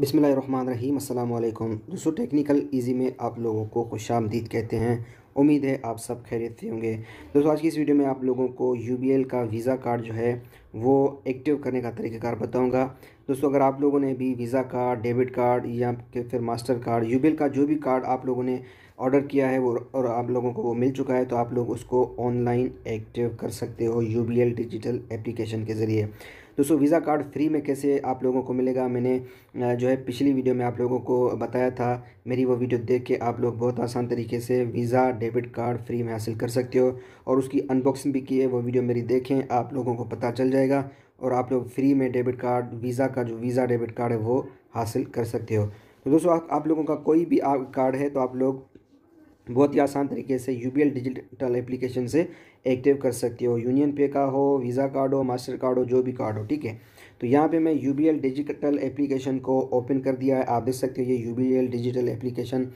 बसमिल दोस्तों technical easy में आप लोगों को खुश आमदीद कहते हैं उम्मीद है आप सब खैरियत से होंगे दोस्तों आज की इस वीडियो में आप लोगों को यू का वीज़ा कार्ड जो है वो एक्टिव करने का तरीक़ाकार बताऊंगा दोस्तों अगर आप लोगों ने भी वीज़ा कार्ड डेबिट कार्ड या फिर मास्टर कार्ड यू का जो भी कार्ड आप लोगों ने ऑर्डर किया है वो और आप लोगों को वो मिल चुका है तो आप लोग उसको ऑनलाइन एक्टिव कर सकते हो यू डिजिटल एप्लीकेशन के ज़रिए दोस्तों वीज़ा कार्ड फ्री में कैसे आप लोगों को मिलेगा मैंने जो है पिछली वीडियो में आप लोगों को बताया था मेरी वो वीडियो देख के आप लोग बहुत आसान तरीके से वीज़ा डेबिट कार्ड फ्री में हासिल कर सकते हो और उसकी अनबॉक्सिंग भी की है वो वीडियो मेरी देखें आप लोगों को पता चल जाएगा और आप लोग फ्री में डेबिट कार्ड वीज़ा का जो वीज़ा डेबिट कार्ड है वो हासिल कर सकते हो तो दोस्तों आप, आप लोगों का कोई भी कार्ड है तो आप लोग बहुत ही आसान तरीके से यू डिजिटल एप्लीकेशन से एक्टिव कर सकते हो यूनियन पे का हो वीज़ा कार्ड हो मास्टर कार्ड हो जो भी कार्ड हो ठीक है तो यहाँ पे मैं यू डिजिटल एप्लीकेशन को ओपन कर दिया है आप देख सकते हो ये यू डिजिटल एप्लीकेशन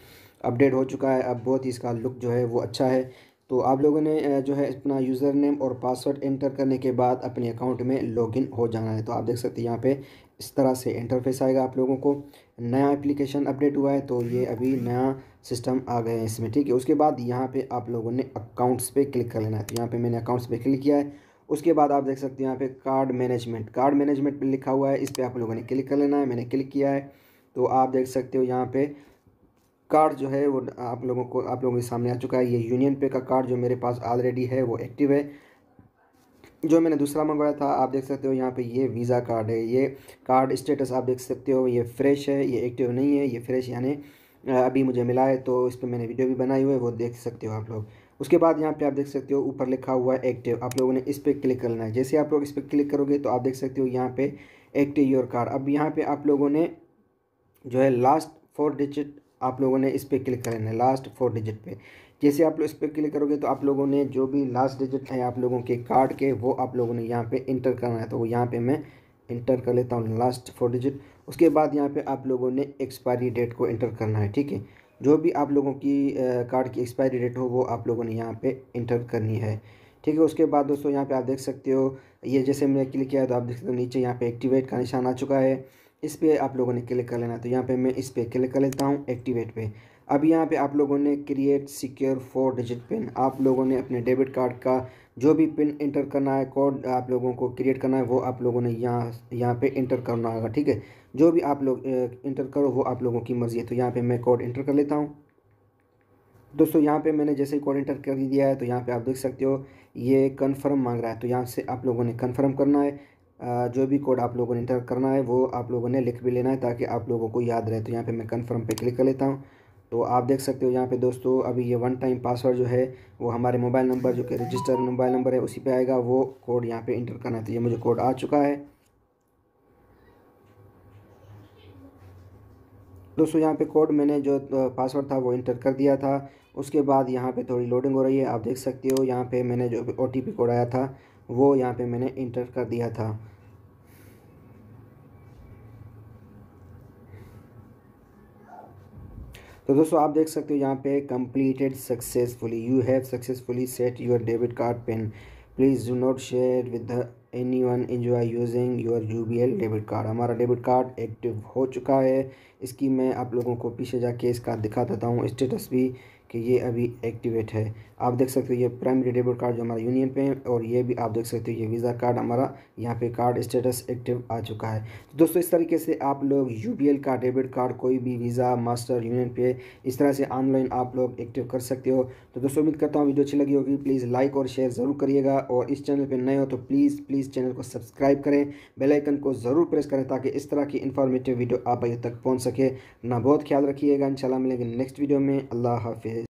अपडेट हो चुका है अब बहुत ही इसका लुक जो है वो अच्छा है तो आप लोगों ने जो है अपना यूज़र नेम और पासवर्ड एंटर करने के बाद अपने अकाउंट में लॉगिन हो जाना है तो आप देख सकते हैं यहाँ पे इस तरह से इंटरफेस आएगा आप लोगों को नया एप्लीकेशन अपडेट हुआ है तो ये अभी नया सिस्टम आ गया है इसमें ठीक है उसके बाद यहाँ पे आप लोगों ने अकाउंट्स पे क्लिक कर लेना है तो यहाँ पर मैंने अकाउंट्स पर क्लिक किया है उसके बाद आप देख सकते हैं यहाँ पर कार्ड मैनेजमेंट कार्ड मैनेजमेंट पर लिखा हुआ है इस पर आप लोगों ने क्लिक कर लेना है मैंने क्लिक किया है तो आप देख सकते हो यहाँ पर कार्ड जो है वो आप लोगों को आप लोगों के सामने आ चुका है ये यूनियन पे का कार्ड जो मेरे पास ऑलरेडी है वो एक्टिव है जो मैंने दूसरा मंगवाया था आप देख सकते हो यहाँ पे ये वीज़ा कार्ड है ये कार्ड स्टेटस आप देख सकते हो ये फ्रेश है ये एक्टिव नहीं है ये फ्रेश यानी अभी मुझे मिला है तो इस पर मैंने वीडियो भी बनाई हुई है वो देख सकते हो आप लोग उसके बाद यहाँ पे आप देख सकते हो ऊपर लिखा हुआ है एक्टिव आप लोगों ने इस पर क्लिक करना है जैसे आप लोग इस पर क्लिक करोगे तो आप देख सकते हो यहाँ पे एक्टिव योर कार्ड अब यहाँ पे आप लोगों ने जो है लास्ट फोर डिजिट आप लोगों ने इस पर क्लिक कर लेना है लास्ट फोर डिजिट पे जैसे आप लोग इस पर क्लिक करोगे तो आप लोगों ने जो भी लास्ट डिजिट है आप लोगों के कार्ड के वो आप लोगों ने यहाँ पे इंटर करना है तो वो यहाँ पे मैं इंटर कर लेता हूँ लास्ट फोर डिजिट उसके बाद यहाँ पे आप लोगों ने एक्सपायरी डेट को इंटर करना है ठीक है जो भी आप लोगों की कार्ड की एक्सपायरी डेट हो वो आप लोगों ने यहाँ पर इंटर करनी है ठीक है उसके बाद दोस्तों यहाँ पर आप देख सकते हो ये जैसे मैंने क्लिक किया तो आप देख सकते हो नीचे यहाँ पर एक्टिवेट का निशान आ चुका है इस पर आप लोगों ने क्लिक कर लेना तो यहाँ पे मैं इस पर क्लिक कर लेता हूँ एक्टिवेट पे अब यहाँ पे आप लोगों ने create secure four digit PIN आप लोगों ने अपने डेबिट कार्ड का जो भी पिन इंटर करना है कोड आप लोगों को क्रिएट करना है वो आप लोगों ने यहाँ यहाँ पे इंटर करना होगा ठीक है जो भी आप लोग इंटर करो वो आप लोगों की मर्ज़ी है तो यहाँ पर मैं कोड इंटर कर लेता हूँ दोस्तों यहाँ पे मैंने जैसे कोड इंटर कर दिया है तो यहाँ पे आप देख सकते हो ये कंफर्म मांग रहा है तो यहाँ से आप लोगों ने कंफर्म करना है जो भी कोड आप लोगों ने इंटर करना है वो आप लोगों ने लिख भी लेना है ताकि आप लोगों को याद रहे तो यहाँ पे मैं कंफर्म पे क्लिक कर लेता हूँ तो आप देख सकते हो यहाँ पे दोस्तों अभी ये वन टाइम पासवर्ड जो है वो हमारे मोबाइल नंबर जो कि रजिस्टर मोबाइल नंबर है उसी पर आएगा वो कोड यहाँ पर इंटर करना है तो ये मुझे कोड आ चुका है दोस्तों यहाँ पे कोड मैंने जो पासवर्ड था वो इंटर कर दिया था उसके बाद यहाँ पे थोड़ी लोडिंग हो रही है आप देख सकते हो यहाँ पे मैंने जो ओ कोड आया था वो यहाँ पे मैंने इंटर कर दिया था तो दोस्तों आप देख सकते हो यहाँ पे completed successfully you have successfully set your debit card PIN please do not share with anyone enjoy using your U B L debit card हमारा डेबिट कार्ड एक्टिव हो चुका है इसकी मैं आप लोगों को पीछे जाके इसका दिखा देता हूँ स्टेटस भी कि ये अभी एक्टिवेट है आप देख सकते हो ये प्राइमरी डेबिट कार्ड जो हमारा यूनियन पे है और ये भी आप देख सकते हो ये वीज़ा कार्ड हमारा यहाँ पे कार्ड स्टेटस एक्टिव आ चुका है तो दोस्तों इस तरीके से आप लोग यू का डेबिट कार्ड कोई भी वीज़ा मास्टर यूनियन पे इस तरह से ऑनलाइन आप लोग एक्टिव कर सकते हो तो दोस्तों उम्मीद करता हूँ वीडियो अच्छी लगी होगी प्लीज़ लाइक और शेयर ज़रूर करिएगा और इस चैनल पर नए हो तो प्लीज़ प्लीज़ चैनल को सब्सक्राइब करें बेलाइकन को ज़रूर प्रेस करें ताकि इस तरह की इन्फॉर्मेटिव वीडियो आप अभी तक पहुँच सके ना बहुत ख्याल रखिएगा इंशाल्लाह मिलेंगे नेक्स्ट वीडियो में अल्लाह हाफिज़